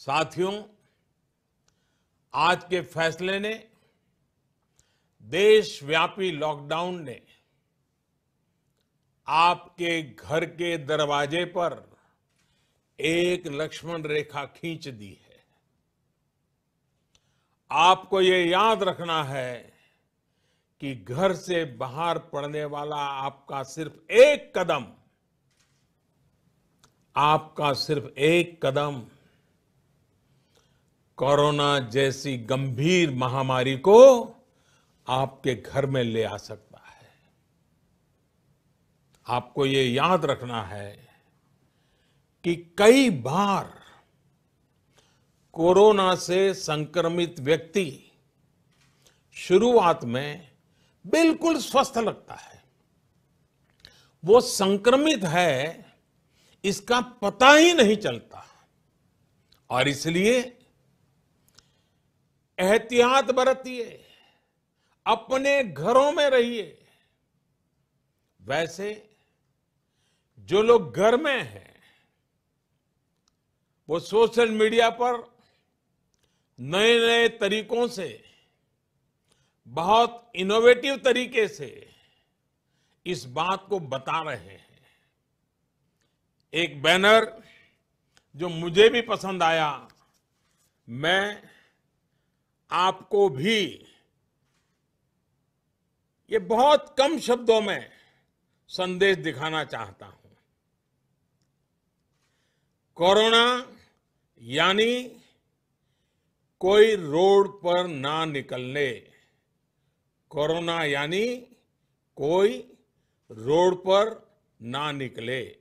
साथियों आज के फैसले ने देशव्यापी लॉकडाउन ने आपके घर के दरवाजे पर एक लक्ष्मण रेखा खींच दी है आपको ये याद रखना है कि घर से बाहर पड़ने वाला आपका सिर्फ एक कदम आपका सिर्फ एक कदम कोरोना जैसी गंभीर महामारी को आपके घर में ले आ सकता है आपको ये याद रखना है कि कई बार कोरोना से संक्रमित व्यक्ति शुरुआत में बिल्कुल स्वस्थ लगता है वो संक्रमित है इसका पता ही नहीं चलता और इसलिए एहतियात बरतिए अपने घरों में रहिए वैसे जो लोग घर में हैं वो सोशल मीडिया पर नए नए तरीकों से बहुत इनोवेटिव तरीके से इस बात को बता रहे हैं एक बैनर जो मुझे भी पसंद आया मैं आपको भी ये बहुत कम शब्दों में संदेश दिखाना चाहता हूं कोरोना यानी कोई रोड पर ना निकलने कोरोना यानी कोई रोड पर ना निकले